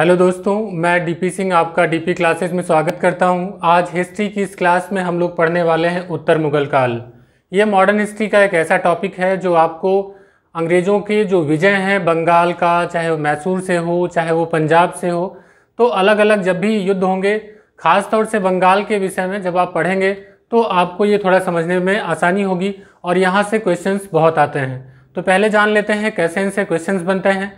hello दोस्तों मैं DP Singh आपका डीपी क्लासेस में स्वागत करता हूं आज हिस्ट्री की इस क्लास में हम लोग पढ़ने वाले हैं उत्तर मुगल काल ये मॉडर्न हिस्ट्री का एक ऐसा टॉपिक है जो आपको अंग्रेज़ों के जो विजय हैं बंगाल का चाहे वो मैसूर से हो चाहे वो पंजाब से हो तो अलग अलग जब भी युद्ध होंगे ख़ास तौर से बंगाल के विषय में जब आप पढ़ेंगे तो आपको ये थोड़ा समझने में आसानी होगी और यहाँ से क्वेश्चंस बहुत आते हैं तो पहले जान लेते हैं कैसे इनसे क्वेश्चंस बनते हैं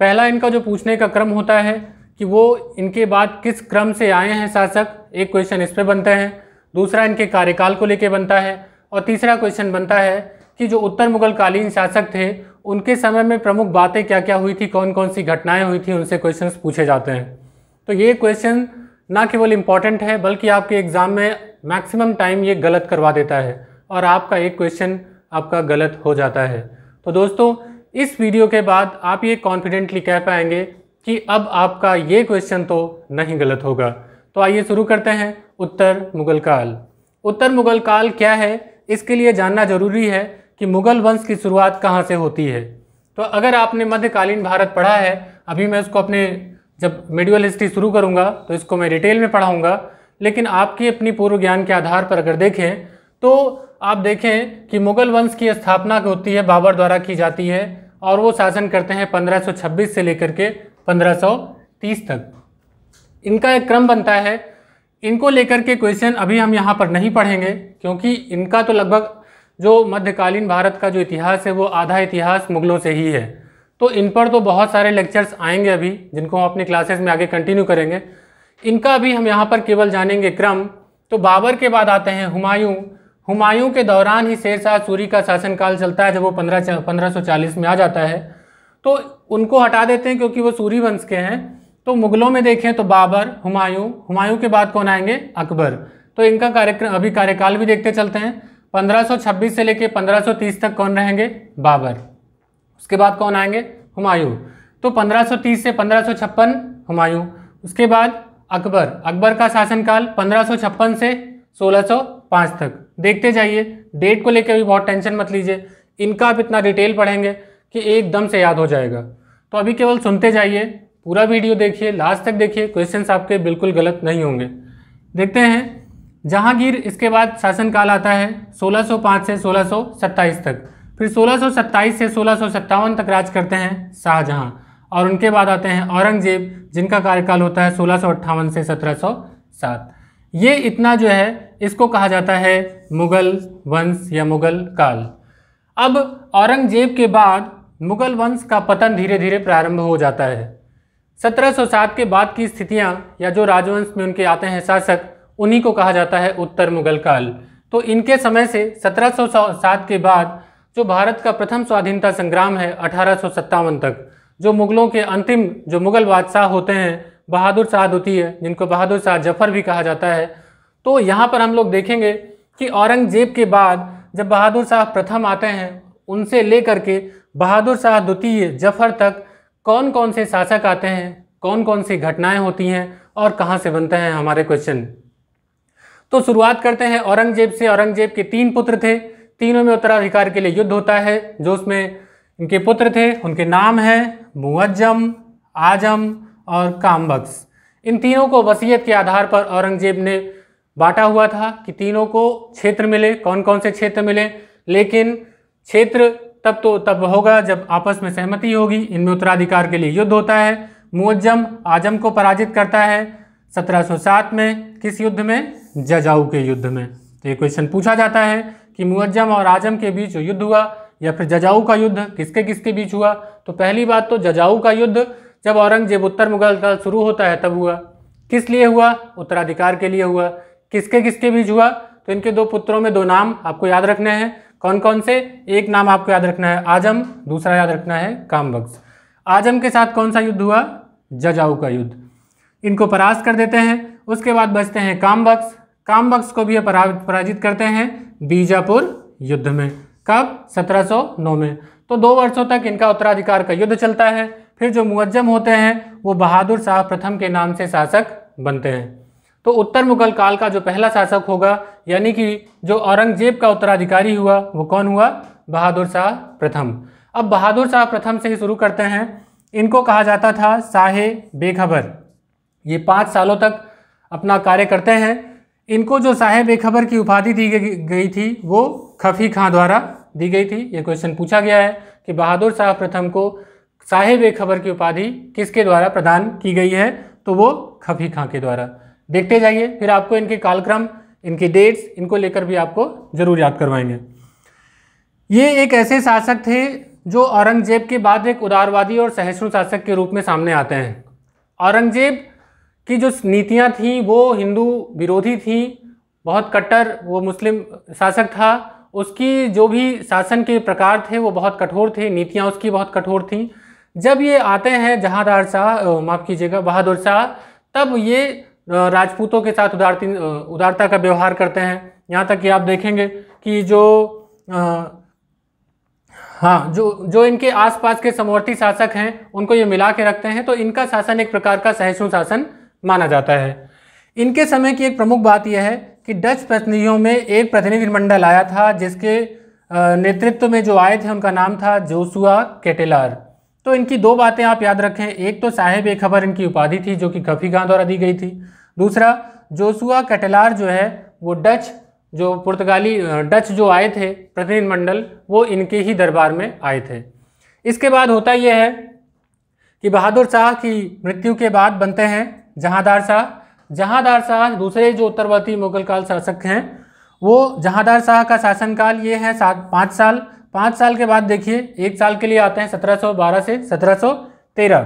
पहला इनका जो पूछने का क्रम होता है कि वो इनके बाद किस क्रम से आए हैं शासक एक क्वेश्चन इस पर बनते हैं दूसरा इनके कार्यकाल को लेके बनता है और तीसरा क्वेश्चन बनता है कि जो उत्तर मुगलकालीन शासक थे उनके समय में प्रमुख बातें क्या क्या हुई थी कौन कौन सी घटनाएं हुई थी उनसे क्वेश्चन पूछे जाते हैं तो ये क्वेश्चन ना केवल इम्पॉर्टेंट है बल्कि आपके एग्ज़ाम में मैक्सिमम टाइम ये गलत करवा देता है और आपका एक क्वेश्चन आपका गलत हो जाता है तो दोस्तों इस वीडियो के बाद आप ये कॉन्फिडेंटली कह पाएंगे कि अब आपका ये क्वेश्चन तो नहीं गलत होगा तो आइए शुरू करते हैं उत्तर मुगल काल उत्तर मुगल काल क्या है इसके लिए जानना जरूरी है कि मुगल वंश की शुरुआत कहाँ से होती है तो अगर आपने मध्यकालीन भारत पढ़ा है अभी मैं उसको अपने जब मेडिवल हिस्ट्री शुरू करूँगा तो इसको मैं डिटेल में पढ़ाऊँगा लेकिन आपके अपनी पूर्व ज्ञान के आधार पर अगर देखें तो आप देखें कि मुगल वंश की स्थापना होती है बाबर द्वारा की जाती है और वो शासन करते हैं 1526 से लेकर के 1530 तक इनका एक क्रम बनता है इनको लेकर के क्वेश्चन अभी हम यहाँ पर नहीं पढ़ेंगे क्योंकि इनका तो लगभग जो मध्यकालीन भारत का जो इतिहास है वो आधा इतिहास मुगलों से ही है तो इन पर तो बहुत सारे लेक्चर्स आएंगे अभी जिनको हम अपने क्लासेस में आगे कंटिन्यू करेंगे इनका अभी हम यहाँ पर केवल जानेंगे क्रम तो बाबर के बाद आते हैं हुमायूं हुमायूं के दौरान ही शेर शाह सूरी का शासनकाल चलता है जब वो पंद्रह पंद्रह में आ जाता है तो उनको हटा देते हैं क्योंकि वो सूरी वंश के हैं तो मुगलों में देखें तो बाबर हुमायूं हुमायूं के बाद कौन आएंगे अकबर तो इनका कार्यक्रम अभी कार्यकाल भी देखते चलते हैं 1526 से लेकर 1530 तक कौन रहेंगे बाबर उसके बाद कौन आएंगे हुमायूं तो 1530 से पंद्रह हुमायूं उसके बाद अकबर अकबर का शासनकाल पंद्रह से पाँच तक देखते जाइए डेट को लेकर भी बहुत टेंशन मत लीजिए इनका आप इतना डिटेल पढ़ेंगे कि एकदम से याद हो जाएगा तो अभी केवल सुनते जाइए पूरा वीडियो देखिए लास्ट तक देखिए क्वेश्चन आपके बिल्कुल गलत नहीं होंगे देखते हैं जहांगीर इसके बाद शासनकाल आता है 1605 से 1627 तक फिर 1627 से सोलह तक राज करते हैं शाहजहां और उनके बाद आते हैं औरंगजेब जिनका कार्यकाल होता है सोलह से सत्रह सात ये इतना जो है इसको कहा जाता है मुग़ल वंश या मुग़ल काल अब औरंगजेब के बाद मुग़ल वंश का पतन धीरे धीरे प्रारंभ हो जाता है 1707 के बाद की स्थितियाँ या जो राजवंश में उनके आते हैं शासक उन्हीं को कहा जाता है उत्तर मुगल काल तो इनके समय से 1707 के बाद जो भारत का प्रथम स्वाधीनता संग्राम है अठारह तक जो मुग़लों के अंतिम जो मुग़ल बादशाह होते हैं बहादुर शाह द्वितीय जिनको बहादुर शाह जफर भी कहा जाता है तो यहाँ पर हम लोग देखेंगे कि औरंगजेब के बाद जब बहादुर शाह प्रथम आते हैं उनसे लेकर के बहादुर शाह द्वितीय जफर तक कौन कौन से शासक आते हैं कौन कौन सी घटनाएं होती हैं और कहाँ से बनते हैं हमारे क्वेश्चन तो शुरुआत करते हैं औरंगजेब से औरंगजेब के तीन पुत्र थे तीनों में उत्तराधिकार के लिए युद्ध होता है जो उसमें इनके पुत्र थे उनके नाम हैं मुअज्जम आजम और कामबक्स इन तीनों को वसीयत के आधार पर औरंगजेब ने बांटा हुआ था कि तीनों को क्षेत्र मिले कौन कौन से क्षेत्र मिले लेकिन क्षेत्र तब तो तब होगा जब आपस में सहमति होगी इनमें उत्तराधिकार के लिए युद्ध होता है मुअज्जम आजम को पराजित करता है 1707 में किस युद्ध में जजाऊ के युद्ध में तो ये क्वेश्चन पूछा जाता है कि मुअज्जम और आजम के बीच युद्ध हुआ या फिर जजाऊ का युद्ध किसके किसके बीच हुआ तो पहली बात तो जजाऊ का युद्ध जब औरंगजेब उत्तर मुगल काल शुरू होता है तब हुआ किस लिए हुआ उत्तराधिकार के लिए हुआ किसके किसके बीच हुआ तो इनके दो पुत्रों में दो नाम आपको याद रखने हैं कौन कौन से एक नाम आपको याद रखना है आजम दूसरा याद रखना है कामबख्श आजम के साथ कौन सा युद्ध हुआ जजाऊ का युद्ध इनको परास्त कर देते हैं उसके बाद बचते हैं कामबख्श कामबख्श को भी पराजित करते हैं बीजापुर युद्ध में कब 1709 में तो दो वर्षों तक इनका उत्तराधिकार का युद्ध चलता है फिर जो मुअज्जम होते हैं वो बहादुर शाह प्रथम के नाम से शासक बनते हैं तो उत्तर मुगल काल का जो पहला शासक होगा यानी कि जो औरंगजेब का उत्तराधिकारी हुआ वो कौन हुआ बहादुर शाह प्रथम अब बहादुर शाह प्रथम से ही शुरू करते हैं इनको कहा जाता था शाहे बेखबर ये पाँच सालों तक अपना कार्य करते हैं इनको जो शाहे बेखबर की उपाधि दी गई थी वो खफी खां द्वारा दी गई थी ये क्वेश्चन पूछा गया है कि बहादुर शाह प्रथम को साहेब ए खबर की उपाधि किसके द्वारा प्रदान की गई है तो वो खफी खां के द्वारा देखते जाइए फिर आपको इनके कालक्रम इनकी डेट्स इनको लेकर भी आपको ज़रूर याद करवाएंगे ये एक ऐसे शासक थे जो औरंगजेब के बाद एक उदारवादी और सहिष्णु शासक के रूप में सामने आते हैं औरंगजेब की जो नीतियाँ थीं वो हिंदू विरोधी थीं बहुत कट्टर वो मुस्लिम शासक था उसकी जो भी शासन के प्रकार थे वो बहुत कठोर थे नीतियाँ उसकी बहुत कठोर थीं जब ये आते हैं जहादार शाह माफ़ कीजिएगा बहादुर शाह तब ये राजपूतों के साथ उदारती उदारता का व्यवहार करते हैं यहाँ तक कि आप देखेंगे कि जो आ, हाँ जो जो इनके आसपास के समवर्ती शासक हैं उनको ये मिला के रखते हैं तो इनका शासन एक प्रकार का सहिष्णु शासन माना जाता है इनके समय की एक प्रमुख बात यह है कि डच प्रतिनिधियों में एक प्रतिनिधिमंडल आया था जिसके नेतृत्व में जो आए थे उनका नाम था जोसुआ केटेलार तो इनकी दो बातें आप याद रखें एक तो साहेब एक खबर इनकी उपाधि थी जो कि कफी गांव द्वारा दी गई थी दूसरा जोसुआ कैटलार जो है वो डच जो पुर्तगाली डच जो आए थे प्रतिनिधिमंडल वो इनके ही दरबार में आए थे इसके बाद होता यह है कि बहादुर शाह की मृत्यु के बाद बनते हैं जहाँदार शाह जहाँदार शाह दूसरे जो उत्तरवर्ती मुगल काल शासक हैं वो जहाँदार शाह का शासनकाल ये है सात पाँच साल पाँच साल के बाद देखिए एक साल के लिए आते हैं 1712 से 1713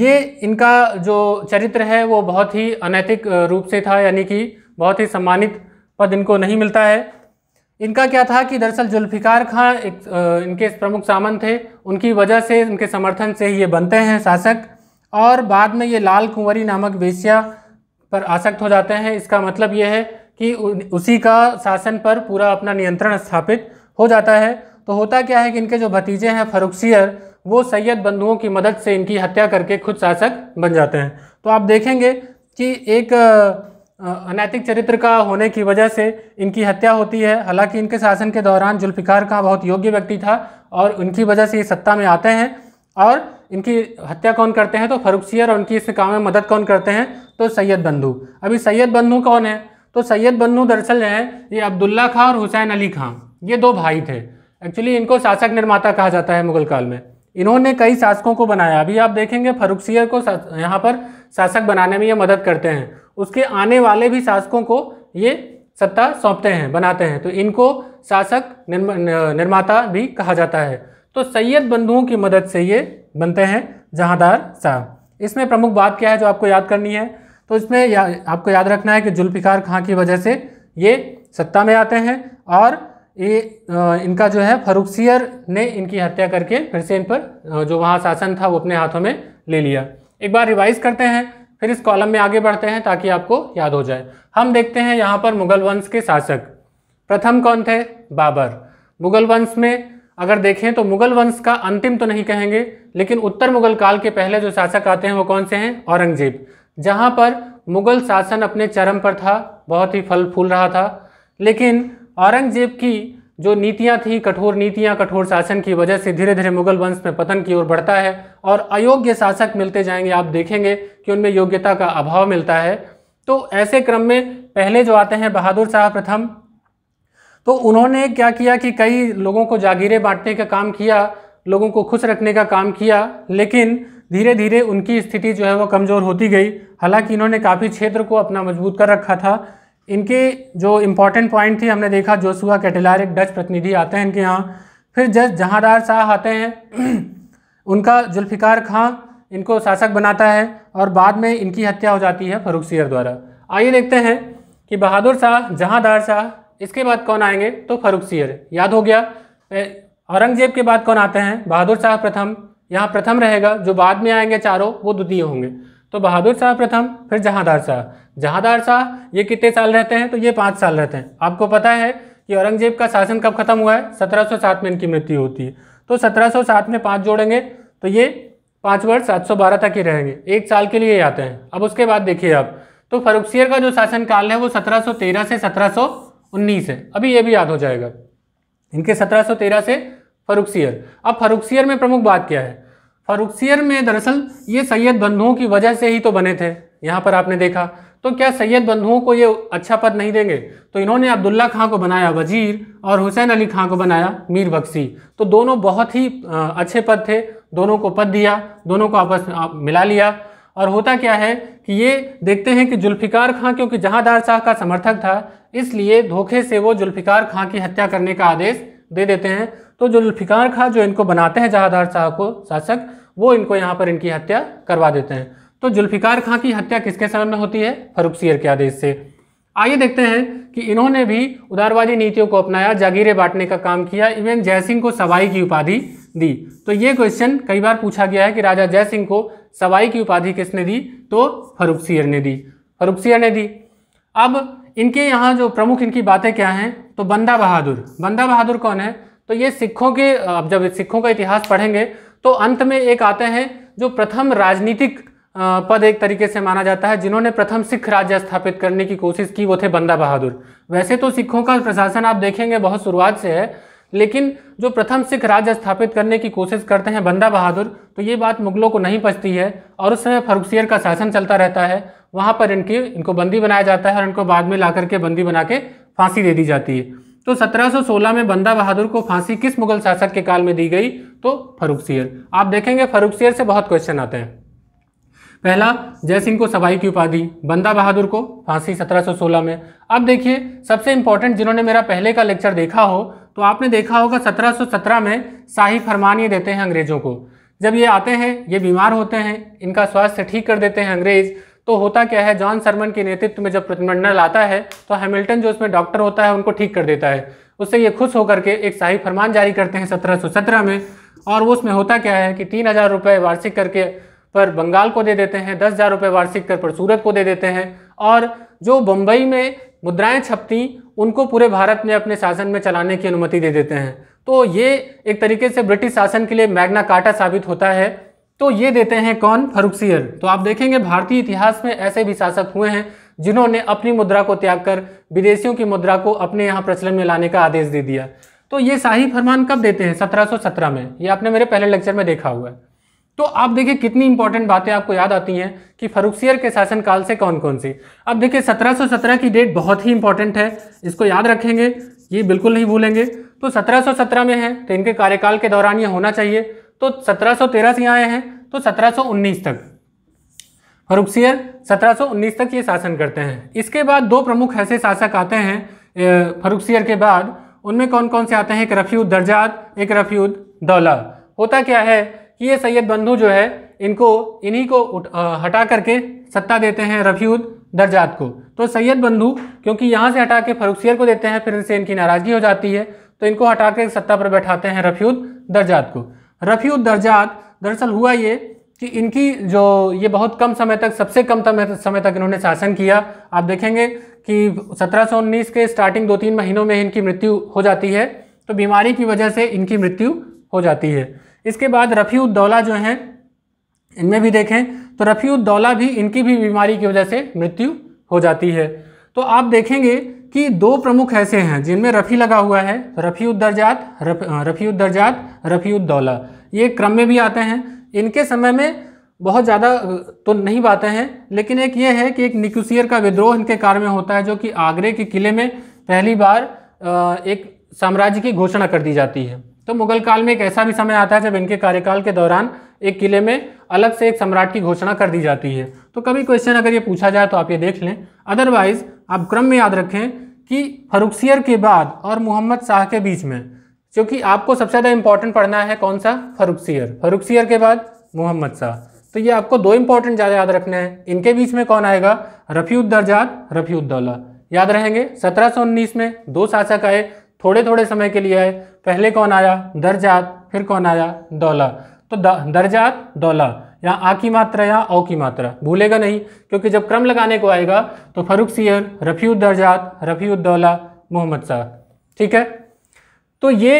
ये इनका जो चरित्र है वो बहुत ही अनैतिक रूप से था यानी कि बहुत ही सम्मानित पद इनको नहीं मिलता है इनका क्या था कि दरअसल जुल्फ़िकार खां एक इनके प्रमुख सामंत थे उनकी वजह से उनके समर्थन से ही ये बनते हैं शासक और बाद में ये लाल कुंवरी नामक वेश्या पर आसक्त हो जाते हैं इसका मतलब ये है कि उसी का शासन पर पूरा अपना नियंत्रण स्थापित हो जाता है तो होता क्या है कि इनके जो भतीजे हैं फरुखसियर वो सैयद बंधुओं की मदद से इनकी हत्या करके खुद शासक बन जाते हैं तो आप देखेंगे कि एक अनैतिक चरित्र का होने की वजह से इनकी हत्या होती है हालांकि इनके शासन के दौरान जुल्फिकार का बहुत योग्य व्यक्ति था और उनकी वजह से ये सत्ता में आते हैं और इनकी हत्या कौन करते हैं तो फरुखसियर और उनकी इस काम में मदद कौन करते हैं तो सैयद बंधु अभी सैयद बंधु कौन है तो सैयद बंधु दरअसल हैं ये अब्दुल्ला खां और हुसैन अली खां ये दो भाई थे एक्चुअली इनको शासक निर्माता कहा जाता है मुगल काल में इन्होंने कई शासकों को बनाया अभी आप देखेंगे फरुखसियर को यहाँ पर शासक बनाने में ये मदद करते हैं उसके आने वाले भी शासकों को ये सत्ता सौंपते हैं बनाते हैं तो इनको शासक निर्म, निर्माता भी कहा जाता है तो सैयद बंधुओं की मदद से ये बनते हैं जहादार साहब इसमें प्रमुख बात क्या है जो आपको याद करनी है तो इसमें या, आपको याद रखना है कि जुल्फिकार खां की वजह से ये सत्ता में आते हैं और ये इनका जो है फरुखसियर ने इनकी हत्या करके फिर से इन पर जो वहाँ शासन था वो अपने हाथों में ले लिया एक बार रिवाइज करते हैं फिर इस कॉलम में आगे बढ़ते हैं ताकि आपको याद हो जाए हम देखते हैं यहाँ पर मुगल वंश के शासक प्रथम कौन थे बाबर मुगल वंश में अगर देखें तो मुगल वंश का अंतिम तो नहीं कहेंगे लेकिन उत्तर मुगल काल के पहले जो शासक आते हैं वो कौन से हैं औरंगजेब जहाँ पर मुगल शासन अपने चरम पर था बहुत ही फल फूल रहा था लेकिन औरंगजेब की जो नीतियाँ थी कठोर नीतियाँ कठोर शासन की वजह से धीरे धीरे मुगल वंश में पतन की ओर बढ़ता है और अयोग्य शासक मिलते जाएंगे आप देखेंगे कि उनमें योग्यता का अभाव मिलता है तो ऐसे क्रम में पहले जो आते हैं बहादुर शाह प्रथम तो उन्होंने क्या किया कि कई लोगों को जागीरें बांटने का काम किया लोगों को खुश रखने का काम किया लेकिन धीरे धीरे उनकी स्थिति जो है वह कमज़ोर होती गई हालांकि इन्होंने काफ़ी क्षेत्र को अपना मजबूत कर रखा था इनके जो इम्पोर्टेंट पॉइंट थी हमने देखा जोसुआ कैटेलार एक डच प्रतिनिधि आते हैं इनके यहाँ फिर जज जहाँदार शाह आते हैं उनका जुल्फ़िकार खां इनको शासक बनाता है और बाद में इनकी हत्या हो जाती है फरूख सियर द्वारा आइए देखते हैं कि बहादुर शाह जहाँदार शाह इसके बाद कौन आएंगे तो फरूख सियर याद हो गया औरंगजेब के बाद कौन आते हैं बहादुर शाह प्रथम यहाँ प्रथम रहेगा जो बाद में आएंगे चारों वो द्वितीय होंगे तो बहादुर शाह प्रथम फिर जहादार शाह जहादार शाह ये कितने साल रहते हैं तो ये पाँच साल रहते हैं आपको पता है कि औरंगजेब का शासन कब खत्म हुआ है 1707 में इनकी मृत्यु होती है तो 1707 में पाँच जोड़ेंगे तो ये पाँच वर्ष सात सौ बारह तक ही रहेंगे एक साल के लिए आते हैं अब उसके बाद देखिए आप तो फरुखसियर का जो शासनकाल है वो तेरह से उन्नीस है अभी ये भी याद हो जाएगा इनके तेरह से फरुखसियर अब फरुखसियर में प्रमुख बात क्या है फरुखसियर में दरअसल ये सैयद बंधुओं की वजह से ही तो बने थे यहाँ पर आपने देखा तो क्या सैयद बंधुओं को ये अच्छा पद नहीं देंगे तो इन्होंने अब्दुल्ला खां को बनाया वजीर और हुसैन अली खां को बनाया मीर बख्शी तो दोनों बहुत ही अच्छे पद थे दोनों को पद दिया दोनों को आपस में मिला लिया और होता क्या है कि ये देखते हैं कि जुल्फ़िकार खां क्योंकि जहाँदार शाह का समर्थक था इसलिए धोखे से वो जुल्फ़िकार खां की हत्या करने का आदेश दे देते हैं तो जो जुल्फ़िकार खां जो इनको बनाते हैं जहादार शाह को शासक वो इनको यहाँ पर इनकी हत्या करवा देते हैं तो जुल्फ़िकार खां की हत्या किसके समय में होती है फरूख फरुखसियर के आदेश से आइए देखते हैं कि इन्होंने भी उदारवादी नीतियों को अपनाया जागीरें बांटने का काम किया इवन जयसिंह को सवाई की उपाधि दी तो ये क्वेश्चन कई बार पूछा गया है कि राजा जयसिंह को सवाई की उपाधि किसने दी तो फरूख फरुखसियर ने दी फरूख फरुखसियर ने दी अब इनके यहाँ जो प्रमुख इनकी बातें क्या हैं तो बंदा बहादुर बंदा बहादुर कौन है तो ये सिखों के अब जब सिखों का इतिहास पढ़ेंगे तो अंत में एक आते हैं जो प्रथम राजनीतिक पद एक तरीके से माना जाता है जिन्होंने प्रथम सिख राज्य स्थापित करने की कोशिश की वो थे बंदा बहादुर वैसे तो सिखों का प्रशासन आप देखेंगे बहुत शुरुआत से है लेकिन जो प्रथम सिख राज्य स्थापित करने की कोशिश करते हैं बंदा बहादुर तो ये बात मुगलों को नहीं पचती है और उस समय फरुखसियर का शासन चलता रहता है वहाँ पर इनकी इनको बंदी बनाया जाता है और इनको बाद में ला करके बंदी बना के फांसी दे दी जाती है तो 1716 में बंदा बहादुर को फांसी किस मुगल शासक के काल में दी गई तो फरुखसियर आप देखेंगे फरुखसियर से बहुत क्वेश्चन आते हैं पहला जय सिंह को सवाई की उपाधि बंदा बहादुर को फांसी 1716 में अब देखिए सबसे इंपॉर्टेंट जिन्होंने मेरा पहले का लेक्चर देखा हो तो आपने देखा होगा 1717 में शाही फरमान ये देते हैं अंग्रेज़ों को जब ये आते हैं ये बीमार होते हैं इनका स्वास्थ्य ठीक कर देते हैं अंग्रेज़ तो होता क्या है जॉन सरमन के नेतृत्व में जब प्रतिमंडल आता है तो हैमिल्टन जो उसमें डॉक्टर होता है उनको ठीक कर देता है उससे ये खुश होकर के एक शाही फरमान जारी करते हैं सत्रह में और वो उसमें होता क्या है कि तीन हज़ार रुपये वार्षिक करके पर बंगाल को दे देते हैं दस हज़ार रुपये वार्षिक कर पर सूरत को दे देते हैं और जो बम्बई में मुद्राएं छपती उनको पूरे भारत में अपने शासन में चलाने की अनुमति दे देते हैं तो ये एक तरीके से ब्रिटिश शासन के लिए मैग्ना काटा साबित होता है तो ये देते हैं कौन फरुखसियर तो आप देखेंगे भारतीय इतिहास में ऐसे भी शासक हुए हैं जिन्होंने अपनी मुद्रा को त्याग कर विदेशियों की मुद्रा को अपने यहाँ प्रचलन में लाने का आदेश दे दिया तो ये शाही फरमान कब देते हैं 1717 में ये आपने मेरे पहले लेक्चर में देखा हुआ है तो आप देखिए कितनी इंपॉर्टेंट बातें आपको याद आती हैं कि फरुखसियर के शासनकाल से कौन कौन सी अब देखिए 1717 की डेट बहुत ही इंपॉर्टेंट है इसको याद रखेंगे ये बिल्कुल नहीं भूलेंगे तो 1717 में है तो इनके कार्यकाल के दौरान ये होना चाहिए तो 1713 से आए हैं तो 1719 तक फरुखसियर 1719 तक ये शासन करते हैं इसके बाद दो प्रमुख ऐसे शासक आते हैं फरुखसियर के बाद उनमें कौन कौन से आते हैं एक रफ़ीद दर्जात एक रफ़ीद दौला होता क्या है कि ये सैयद बंधु जो है इनको इन्हीं को हटा करके सत्ता देते हैं रफीउद दर्जात को तो सैयद बंधु क्योंकि यहाँ से हटा के फरुखसियर को देते हैं फिर इनसे इनकी नाराज़गी हो जाती है तो इनको हटा के सत्ता पर बैठाते हैं रफीउद दर्जात को रफीउद दर्जात दरअसल हुआ ये कि इनकी जो ये बहुत कम समय तक सबसे कम समय तक इन्होंने शासन किया आप देखेंगे कि 1719 के स्टार्टिंग दो तीन महीनों में इनकी मृत्यु हो जाती है तो बीमारी की वजह से इनकी मृत्यु हो जाती है इसके बाद रफ़ी उद्दौला जो हैं इनमें भी देखें तो रफ़ी उद्दौला भी इनकी भी बीमारी की वजह से मृत्यु हो जाती है तो आप देखेंगे कि दो प्रमुख ऐसे हैं जिनमें रफ़ी लगा हुआ है रफी तो रफ़ीउद्दर्जात रफ़ी उद्दौला ये क्रम में भी आते हैं इनके समय में बहुत ज़्यादा तो नहीं बातें हैं लेकिन एक ये है कि एक निकुसियर का विद्रोह इनके कार में होता है जो कि आगरे के किले में पहली बार एक साम्राज्य की घोषणा कर दी जाती है तो मुगल काल में एक ऐसा भी समय आता है जब इनके कार्यकाल के दौरान एक किले में अलग से एक सम्राट की घोषणा कर दी जाती है तो कभी क्वेश्चन अगर ये पूछा जाए तो आप ये देख लें अदरवाइज आप क्रम में याद रखें कि फरुखसियर के बाद और मोहम्मद शाह के बीच में क्योंकि आपको सबसे ज़्यादा इंपॉर्टेंट पढ़ना है कौन सा फरुखसियर फरुखसियर के बाद मोहम्मद शाह तो ये आपको दो इंपॉर्टेंट ज़्यादा याद रखना है इनके बीच में कौन आएगा रफी उद्दौला याद रहेंगे सत्रह में दो शासक आए थोड़े थोड़े समय के लिए है पहले कौन आया दर्जात फिर कौन आया दौला तो दर्जात दौला या आ की मात्रा या औ की मात्रा भूलेगा नहीं क्योंकि जब क्रम लगाने को आएगा तो फरूख सियर रफ़ीउद दर्जात रफ़ीउद्दौला मोहम्मद शाह ठीक है तो ये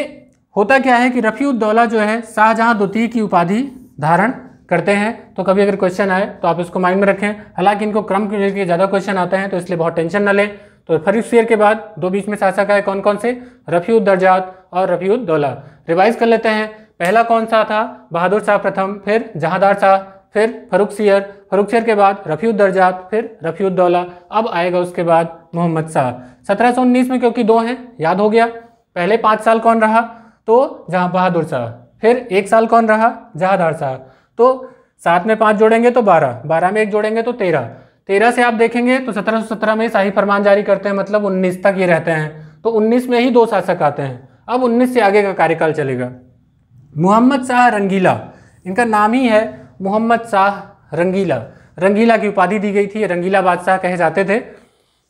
होता क्या है कि रफ़ीउद्दौला जो है शाहजहाँ द्वितीय की उपाधि धारण करते हैं तो कभी अगर क्वेश्चन आए तो आप इसको माइंड में रखें हालांकि इनको क्रम के ज़्यादा क्वेश्चन आते हैं तो इसलिए बहुत टेंशन न लें तो फरीद शेर के बाद दो बीच में शासक आए कौन कौन से रफ़ी दर्जात और रफ़ी दौला रिवाइज कर लेते हैं पहला कौन सा था बहादुर शाह प्रथम फिर जहादार शाह फिर फरूख शेयर फरूख शेयर के बाद रफ़ी दर्जात फिर रफ़ी दौला अब आएगा उसके बाद मोहम्मद शाह सत्रह में क्योंकि दो हैं याद हो गया पहले पाँच साल कौन रहा तो जहाँ बहादुर शाह फिर एक साल कौन रहा जहादार शाह तो सात में पाँच जोड़ेंगे तो बारह बारह में एक जोड़ेंगे तो तेरह तेरह से आप देखेंगे तो सत्रह सौ सत्रह में शाही फरमान जारी करते हैं मतलब उन्नीस तक ये रहते हैं तो उन्नीस में ही दो शासक आते हैं अब उन्नीस से आगे का कार्यकाल चलेगा मोहम्मद शाह रंगीला इनका नाम ही है मोहम्मद शाह रंगीला रंगीला की उपाधि दी गई थी रंगीला बादशाह कहे जाते थे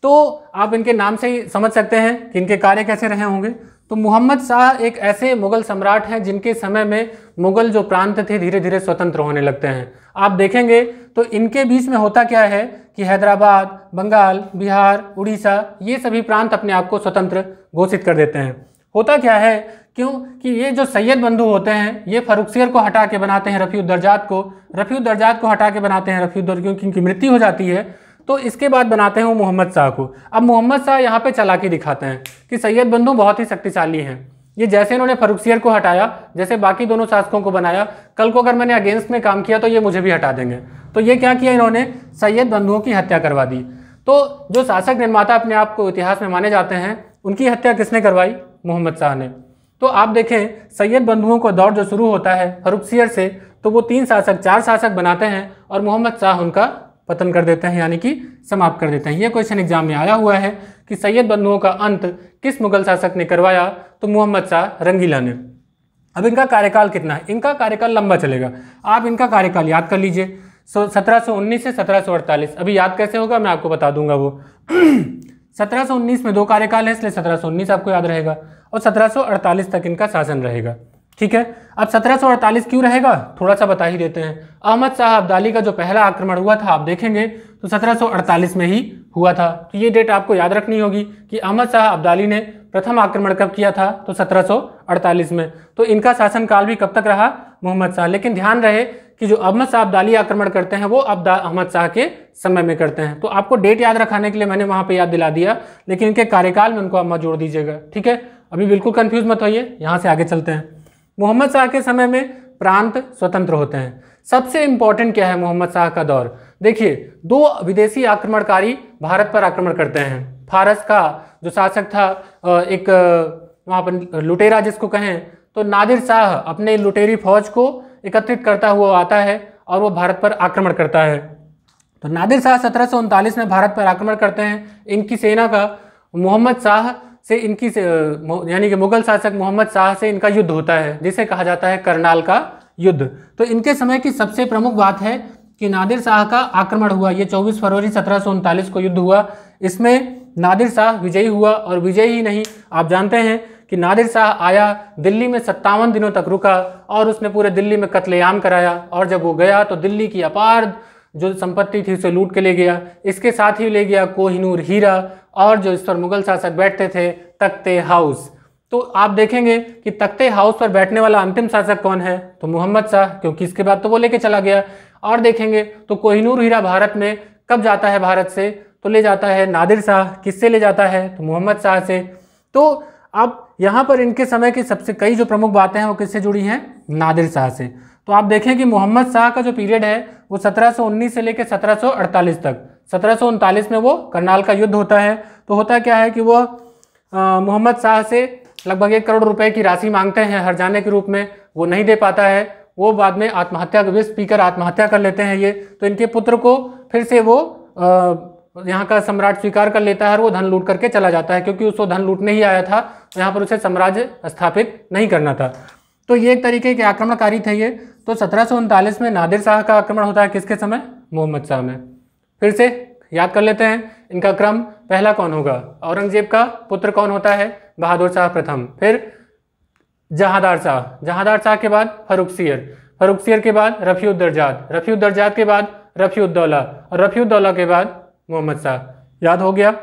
तो आप इनके नाम से ही समझ सकते हैं कि इनके कार्य कैसे रहे होंगे तो मुहम्मद शाह एक ऐसे मुगल सम्राट हैं जिनके समय में मुगल जो प्रांत थे धीरे धीरे स्वतंत्र होने लगते हैं आप देखेंगे तो इनके बीच में होता क्या है कि हैदराबाद बंगाल बिहार उड़ीसा ये सभी प्रांत अपने आप को स्वतंत्र घोषित कर देते हैं होता क्या है क्यों कि ये जो सैयद बंधु होते हैं ये फरुखसियर को हटा के बनाते हैं रफ़ी दर्जात को रफ़ी दर्जात को हटा के बनाते हैं रफ़ी क्योंकि इनकी मृत्यु हो जाती है तो इसके बाद बनाते हैं वो मोहम्मद शाह को अब मोहम्मद शाह यहाँ पे के दिखाते हैं कि सैयद बंधु बहुत ही शक्तिशाली हैं ये जैसे इन्होंने फरुखसियर को हटाया जैसे बाकी दोनों शासकों को बनाया कल को अगर मैंने अगेंस्ट में काम किया तो ये मुझे भी हटा देंगे तो ये क्या किया इन्होंने सैयद बंधुओं की हत्या करवा दी तो जो शासक निर्माता अपने आप को इतिहास में माने जाते हैं उनकी हत्या किसने करवाई मोहम्मद शाह ने तो आप देखें सैयद बंधुओं का दौर जो शुरू होता है फरुखसियर से तो वो तीन शासक चार शासक बनाते हैं और मोहम्मद शाह उनका पतन कर देते हैं यानी कि समाप्त कर देते हैं ये क्वेश्चन एग्जाम में आया हुआ है कि सैयद बंधुओं का अंत किस मुगल शासक ने करवाया तो मोहम्मद शाह रंगीला ने अब इनका कार्यकाल कितना है इनका कार्यकाल लंबा चलेगा आप इनका कार्यकाल याद कर लीजिए सो सत्रह से सत्रह अभी याद कैसे होगा मैं आपको बता दूंगा वो सत्रह में दो कार्यकाल है इसलिए सत्रह आपको याद रहेगा और सत्रह तक इनका शासन रहेगा ठीक है अब 1748 क्यों रहेगा थोड़ा सा बता ही देते हैं अहमद शाह अब्दाली का जो पहला आक्रमण हुआ था आप देखेंगे तो 1748 में ही हुआ था तो ये डेट आपको याद रखनी होगी कि अहमद शाह अब्दाली ने प्रथम आक्रमण कब किया था तो 1748 में तो इनका शासनकाल भी कब तक रहा मोहम्मद शाह लेकिन ध्यान रहे कि जो अहमद शाह अब्दाली आक्रमण करते हैं वो अब्दा अहमद शाह के समय में करते हैं तो आपको डेट याद रखाने के लिए मैंने वहाँ पर याद दिला दिया लेकिन इनके कार्यकाल में उनको अम्मा जोड़ दीजिएगा ठीक है अभी बिल्कुल कन्फ्यूज मत होइए यहाँ से आगे चलते हैं मोहम्मद शाह के समय में प्रांत स्वतंत्र होते हैं सबसे इंपॉर्टेंट क्या है मोहम्मद शाह का दौर देखिए दो विदेशी आक्रमणकारी भारत पर आक्रमण करते हैं फारस का जो शासक था एक वहाँ पर लुटेरा जिसको कहें तो नादिर शाह अपने लुटेरी फौज को एकत्रित करता हुआ आता है और वो भारत पर आक्रमण करता है तो नादिर शाह सत्रह में भारत पर आक्रमण करते हैं इनकी सेना का मोहम्मद शाह से इनकी यानी कि मुगल शासक मोहम्मद शाह से इनका युद्ध होता है जिसे कहा जाता है करनाल का युद्ध तो इनके समय की सबसे प्रमुख बात है कि नादिर शाह का आक्रमण हुआ ये 24 फरवरी सत्रह को युद्ध हुआ इसमें नादिर शाह विजयी हुआ और विजयी ही नहीं आप जानते हैं कि नादिर शाह आया दिल्ली में सत्तावन दिनों तक रुका और उसने पूरे दिल्ली में कत्लेआम कराया और जब वो गया तो दिल्ली की अपार जो संपत्ति थी उसे लूट के ले गया इसके साथ ही ले गया कोहिनूर हीरा और जो इस पर मुगल शासक बैठते थे तख्ते हाउस तो आप देखेंगे कि तख्ते हाउस पर बैठने वाला अंतिम शासक कौन है तो मोहम्मद शाह क्योंकि इसके बाद तो वो लेके चला गया और देखेंगे तो कोहिनूर हीरा भारत में कब जाता है भारत से तो ले जाता है नादिर शाह किससे ले जाता है तो मोहम्मद शाह से तो अब यहाँ पर इनके समय की सबसे कई जो प्रमुख बातें हैं वो किससे जुड़ी हैं नादिर शाह से तो आप देखें कि मोहम्मद शाह का जो पीरियड है वो 1719 से लेकर 1748 तक सत्रह में वो करनाल का युद्ध होता है तो होता क्या है कि वह मोहम्मद शाह से लगभग एक करोड़ रुपए की राशि मांगते हैं हरजाने के रूप में वो नहीं दे पाता है वो बाद में आत्महत्या विष पीकर आत्महत्या कर लेते हैं ये तो इनके पुत्र को फिर से वो यहाँ का सम्राट स्वीकार कर लेता है और वो धन लूट करके चला जाता है क्योंकि उसको धन लूटने ही आया था तो यहाँ पर उसे साम्राज्य स्थापित नहीं करना था तो ये एक तरीके के आक्रमणकारी थे ये तो सत्रह में नादिर शाह का आक्रमण होता है किसके समय मोहम्मद शाह में फिर से याद कर लेते हैं इनका क्रम पहला कौन होगा औरंगजेब का पुत्र कौन होता है बहादुर शाह प्रथम फिर जहादार शाह जहादार शाह के बाद फरूख सियर फरूख सियर के बाद रफ़ीउद्दरजात रफ़ीउद्दरजात के बाद रफ़ीउद्दौला और रफ़ीउद्दौला के बाद मोहम्मद शाह याद हो गया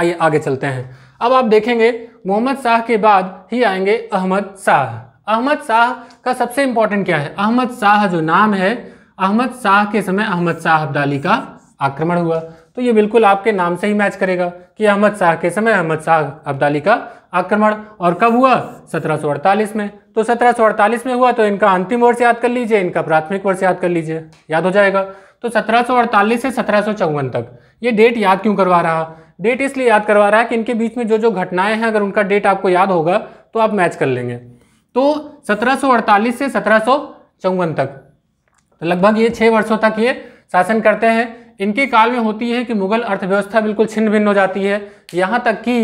आइए आगे चलते हैं अब आप देखेंगे मोहम्मद शाह के बाद ही आएंगे अहमद शाह अहमद शाह का सबसे इंपॉर्टेंट क्या है अहमद शाह जो नाम है अहमद शाह के समय अहमद शाह अब्दाली का आक्रमण हुआ तो ये बिल्कुल आपके नाम से ही मैच करेगा कि अहमद शाह के समय अहमद शाह अब्दाली का आक्रमण और कब हुआ 1748 में तो 1748 में हुआ तो इनका अंतिम वर्ष याद कर लीजिए इनका प्राथमिक वर्ष याद कर लीजिए याद हो जाएगा तो 1748 से सत्रह तक ये डेट याद क्यों करवा रहा डेट इसलिए याद करवा रहा है कि इनके बीच में जो जो घटनाएं हैं अगर उनका डेट आपको याद होगा तो आप मैच कर लेंगे तो 1748 से सत्रह तक तो लगभग ये छः वर्षों तक ये शासन करते हैं इनके काल में होती है कि मुगल अर्थव्यवस्था बिल्कुल छिन्न भिन्न हो जाती है यहाँ तक कि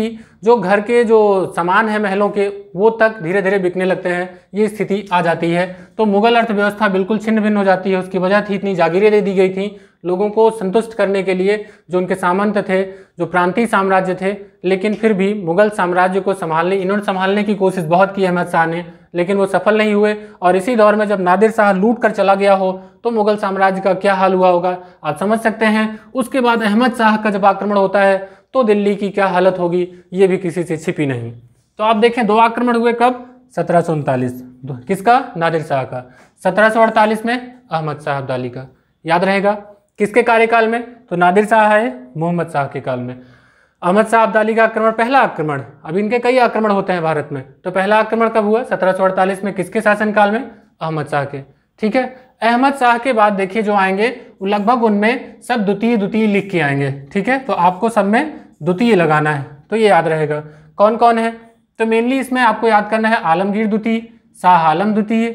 जो घर के जो सामान है महलों के वो तक धीरे धीरे बिकने लगते हैं ये स्थिति आ जाती है तो मुगल अर्थव्यवस्था बिल्कुल छिन्न भिन्न हो जाती है उसकी वजह थी इतनी जागीरें दे दी गई थी लोगों को संतुष्ट करने के लिए जो उनके सामंत थे जो प्रांतीय साम्राज्य थे लेकिन फिर भी मुगल साम्राज्य को संभालने इन्होंने संभालने की कोशिश बहुत की अहमद शाह ने लेकिन वो सफल नहीं हुए और इसी दौर में जब नादिर शाह लूट कर चला गया हो तो मुगल साम्राज्य का क्या हाल हुआ होगा आप समझ सकते हैं उसके बाद अहमद शाह का जब आक्रमण होता है तो दिल्ली की क्या हालत होगी ये भी किसी से छिपी नहीं तो आप देखें दो आक्रमण हुए कब सत्रह किसका नादिर शाह का सत्रह में अहमद शाह अब्दाली का याद रहेगा किसके कार्यकाल में तो नादिर शाह है मोहम्मद शाह के काल में अहमद शाह अब्दाली का आक्रमण पहला आक्रमण अब इनके कई आक्रमण होते हैं भारत में तो पहला आक्रमण कब हुआ सत्रह में किसके शासनकाल में अहमद शाह के ठीक है अहमद शाह के बाद देखिए जो आएंगे वो लगभग उनमें सब द्वितीय द्वितीय लिख के आएंगे ठीक है तो आपको सब में द्वितीय लगाना है तो ये याद रहेगा कौन कौन है तो मेनली इसमें आपको याद करना है आलमगीर द्वितीय शाह आलम द्वितीय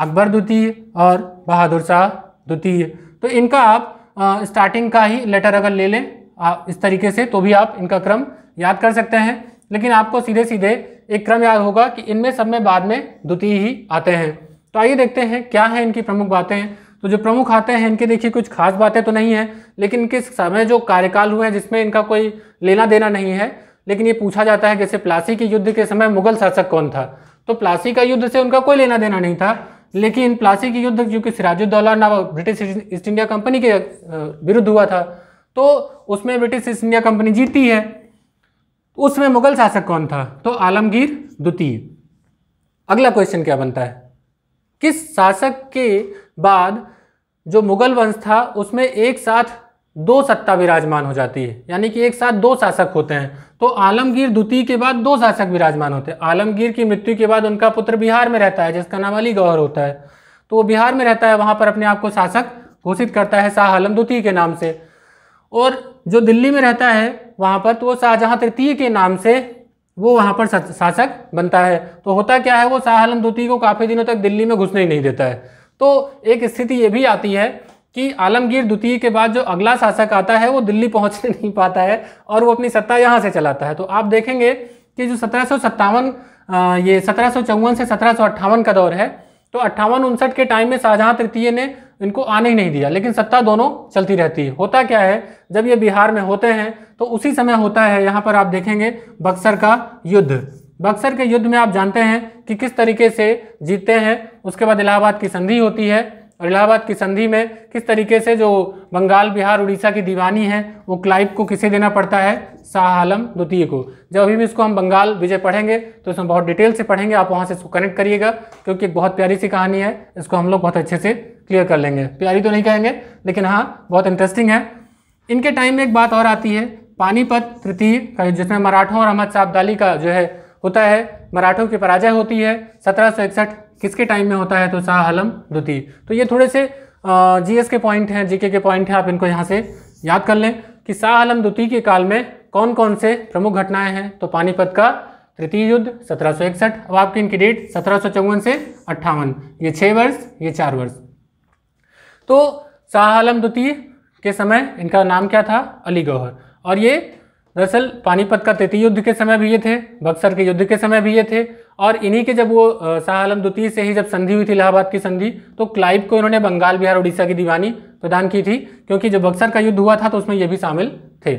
अकबर द्वितीय और बहादुर शाह द्वितीय तो इनका आप स्टार्टिंग का ही लेटर अगर ले लें इस तरीके से तो भी आप इनका क्रम याद कर सकते हैं लेकिन आपको सीधे सीधे एक क्रम याद होगा कि इनमें सब में बाद में द्वितीय ही आते हैं तो आइए देखते हैं क्या है इनकी प्रमुख बातें तो जो प्रमुख आते हैं इनके देखिए कुछ खास बातें तो नहीं है लेकिन इनके समय जो कार्यकाल हुए हैं जिसमें इनका कोई लेना देना नहीं है लेकिन ये पूछा जाता है जैसे प्लासी के युद्ध के समय मुगल शासक कौन था तो प्लासी का युद्ध से उनका कोई लेना देना नहीं था लेकिन प्लासी युद्ध जो कि सिराजुद्दौला नाम ब्रिटिश ईस्ट इंडिया कंपनी के विरुद्ध हुआ था तो उसमें ब्रिटिश ईस्ट इंडिया कंपनी जीती है उसमें मुगल शासक कौन था तो आलमगीर द्वितीय अगला क्वेश्चन क्या बनता है किस शासक के बाद जो मुगल वंश था उसमें एक साथ दो सत्ता विराजमान हो जाती है यानी कि एक साथ दो शासक होते हैं तो आलमगीर द्वितीय के बाद दो शासक विराजमान होते हैं आलमगीर की मृत्यु के बाद उनका पुत्र बिहार में रहता है जिसका नाम अली गौहर होता है तो वो बिहार में रहता है वहाँ पर अपने आप को शासक घोषित करता है शाह आलम द्वितीय के नाम से और जो दिल्ली में रहता है वहाँ पर तो वो शाहजहाँ तृतीय के नाम से वो वहाँ पर शासक बनता है तो होता क्या है वो शाह आलम द्वितीय को काफ़ी दिनों तक दिल्ली में घुसने ही नहीं देता है तो एक स्थिति ये भी आती है कि आलमगीर द्वितीय के बाद जो अगला शासक आता है वो दिल्ली पहुंच नहीं पाता है और वो अपनी सत्ता यहाँ से चलाता है तो आप देखेंगे कि जो सत्रह ये सत्रह से सत्रह का दौर है तो अट्ठावन उनसठ के टाइम में शाहजहां तृतीय ने इनको आने ही नहीं दिया लेकिन सत्ता दोनों चलती रहती है होता क्या है जब ये बिहार में होते हैं तो उसी समय होता है यहाँ पर आप देखेंगे बक्सर का युद्ध बक्सर के युद्ध में आप जानते हैं कि किस तरीके से जीतते हैं उसके बाद इलाहाबाद की संधि होती है और इलाहाबाद की संधि में किस तरीके से जो बंगाल बिहार उड़ीसा की दीवानी है वो क्लाइव को किसे देना पड़ता है शाह आलम द्वितीय को जब अभी भी इसको हम बंगाल विजय पढ़ेंगे तो इसमें बहुत डिटेल से पढ़ेंगे आप वहाँ से इसको कनेक्ट करिएगा क्योंकि एक बहुत प्यारी सी कहानी है इसको हम लोग बहुत अच्छे से क्लियर कर लेंगे प्यारी तो नहीं कहेंगे लेकिन हाँ बहुत इंटरेस्टिंग है इनके टाइम में एक बात और आती है पानीपत तृतीय का जिसमें मराठों और अहमद साहब दाली का जो है होता है मराठों की पराजय होती है सत्रह किसके टाइम में होता है तो शाह आलम द्वितीय तो ये थोड़े से जीएस के पॉइंट हैं जीके के पॉइंट हैं आप इनको यहाँ से याद कर लें कि शाह आलम द्वितीय के काल में कौन कौन से प्रमुख घटनाएं हैं तो पानीपत का तृतीय युद्ध इकसठ अब आपकी इनकी डेट सत्रह से अट्ठावन ये छः वर्ष ये चार वर्ष तो शाह आलम द्वितीय के समय इनका नाम क्या था अली गौहर और ये दरअसल पानीपत का तृतीय युद्ध के समय भी ये थे बक्सर के युद्ध के समय भी ये थे और इन्हीं के जब वो शाह आलम द्वितीय से ही जब संधि हुई थी इलाहाबाद की संधि तो क्लाइव को इन्होंने बंगाल बिहार उड़ीसा की दीवानी प्रदान की थी क्योंकि जो बक्सर का युद्ध हुआ था तो उसमें ये भी शामिल थे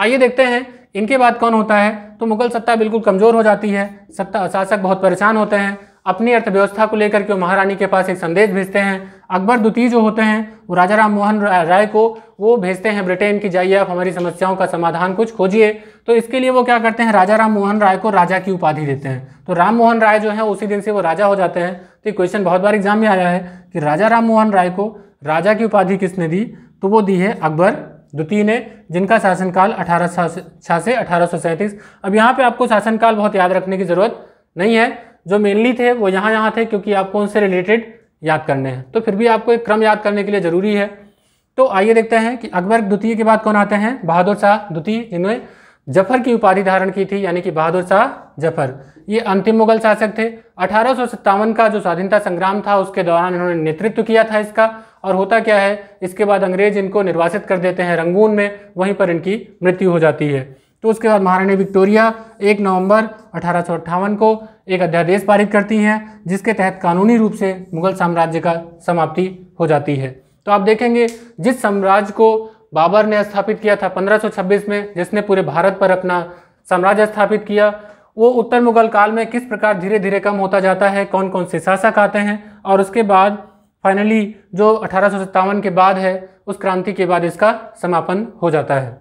आइए देखते हैं इनके बाद कौन होता है तो मुगल सत्ता बिल्कुल कमज़ोर हो जाती है सत्ता शासक बहुत परेशान होते हैं अपनी अर्थव्यवस्था को लेकर के महारानी के पास एक संदेश भेजते हैं अकबर द्वितीय जो होते हैं वो राजा राम मोहन राय को वो भेजते हैं ब्रिटेन की जाइए आप हमारी समस्याओं का समाधान कुछ खोजिए तो इसके लिए वो क्या करते हैं राजा राम मोहन राय को राजा की उपाधि देते हैं तो राम मोहन राय जो है उसी दिन से वो राजा हो जाते हैं तो क्वेश्चन बहुत बार एग्जाम में आया है कि राजा राम मोहन राय को राजा की उपाधि किसने दी तो वो दी है अकबर द्वितीय ने जिनका शासनकाल अठारह से अठारह अब यहाँ पर आपको शासनकाल बहुत याद रखने की ज़रूरत नहीं है जो मेनली थे वो यहाँ यहाँ थे क्योंकि आपको उनसे रिलेटेड याद करने हैं तो फिर भी आपको एक क्रम याद करने के लिए ज़रूरी है तो आइए देखते हैं कि अकबर द्वितीय के बाद कौन आते हैं बहादुर शाह द्वितीय जिन्होंने जफर की उपाधि धारण की थी यानी कि बहादुर शाह जफर ये अंतिम मुगल शासक थे अठारह का जो स्वाधीनता संग्राम था उसके दौरान इन्होंने नेतृत्व किया था इसका और होता क्या है इसके बाद अंग्रेज इनको निर्वासित कर देते हैं रंगून में वहीं पर इनकी मृत्यु हो जाती है तो उसके बाद महारानी विक्टोरिया एक नवंबर अठारह को एक अध्यादेश पारित करती हैं जिसके तहत कानूनी रूप से मुगल साम्राज्य का समाप्ति हो जाती है तो आप देखेंगे जिस साम्राज्य को बाबर ने स्थापित किया था 1526 में जिसने पूरे भारत पर अपना साम्राज्य स्थापित किया वो उत्तर मुगल काल में किस प्रकार धीरे धीरे कम होता जाता है कौन कौन से शासक आते हैं और उसके बाद फाइनली जो अठारह के बाद है उस क्रांति के बाद इसका समापन हो जाता है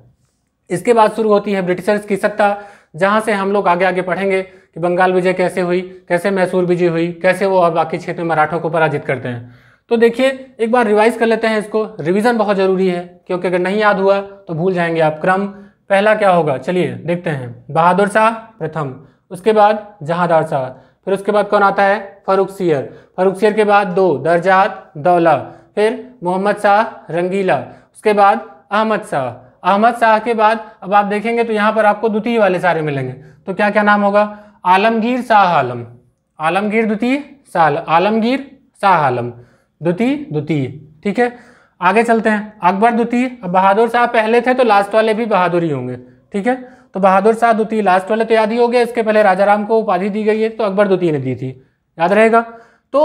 इसके बाद शुरू होती है ब्रिटिशर्स की सत्ता जहाँ से हम लोग आगे आगे पढ़ेंगे कि बंगाल विजय कैसे हुई कैसे मैसूर विजय हुई कैसे वो और बाकी क्षेत्र में मराठों को पराजित करते हैं तो देखिए एक बार रिवाइज कर लेते हैं इसको रिवीजन बहुत ज़रूरी है क्योंकि अगर नहीं याद हुआ तो भूल जाएंगे आप क्रम पहला क्या होगा चलिए देखते हैं बहादुर शाह प्रथम उसके बाद जहादार शाह फिर उसके बाद कौन आता है सियर फरुखसियर सियर के बाद दो दर्जात दौला फिर मोहम्मद शाह रंगीला उसके बाद अहमद शाह अहमद शाह के बाद अब आप देखेंगे तो यहाँ पर आपको द्वितीय वाले सारे मिलेंगे तो क्या क्या नाम होगा आलमगीर शाह आलम आलमगीर द्वितीय शाह आलमगीर शाह आलम द्वितीय द्वितीय ठीक है आगे चलते हैं अकबर द्वितीय अब बहादुर शाह पहले थे तो लास्ट वाले भी बहादुर ही होंगे ठीक है तो बहादुर शाह द्वितीय लास्ट वाले तो याद ही हो गए इसके पहले राजा राम को उपाधि दी गई है तो अकबर द्वितीय ने दी थी याद रहेगा तो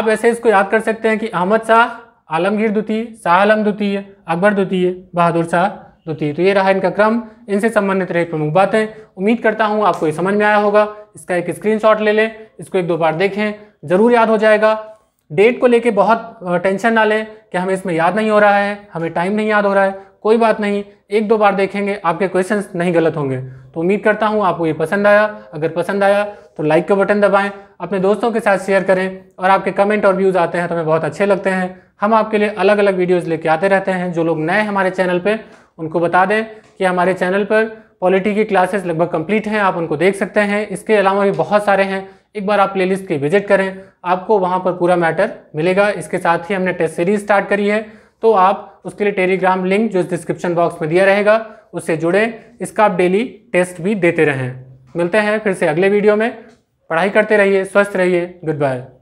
आप ऐसे इसको याद कर सकते हैं कि अहमद शाह आलमगीर द्वितीय शाह आलम द्वितीय अकबर द्वितीय बहादुर शाह द्वितीय तो, तो ये रहा इनका क्रम इनसे संबंधित रही प्रमुख बातें उम्मीद करता हूँ आपको ये समझ में आया होगा इसका एक स्क्रीनशॉट ले लें इसको एक दो बार देखें ज़रूर याद हो जाएगा डेट को लेके बहुत टेंशन ना लें कि हमें इसमें याद नहीं हो रहा है हमें टाइम नहीं याद हो रहा है कोई बात नहीं एक दो बार देखेंगे आपके क्वेश्चन नहीं गलत होंगे तो उम्मीद करता हूँ आपको ये पसंद आया अगर पसंद आया तो लाइक का बटन दबाएं अपने दोस्तों के साथ शेयर करें और आपके कमेंट और व्यूज़ आते हैं तो हमें बहुत अच्छे लगते हैं हम आपके लिए अलग अलग वीडियोज़ लेके आते रहते हैं जो लोग नए हमारे चैनल पर उनको बता दें कि हमारे चैनल पर पॉलिटी की क्लासेस लगभग कंप्लीट हैं आप उनको देख सकते हैं इसके अलावा भी बहुत सारे हैं एक बार आप प्लेलिस्ट के विजिट करें आपको वहाँ पर पूरा मैटर मिलेगा इसके साथ ही हमने टेस्ट सीरीज स्टार्ट करी है तो आप उसके लिए टेलीग्राम लिंक जो डिस्क्रिप्शन बॉक्स में दिया रहेगा उससे जुड़ें इसका आप डेली टेस्ट भी देते रहें मिलते हैं फिर से अगले वीडियो में पढ़ाई करते रहिए स्वस्थ रहिए गुड बाय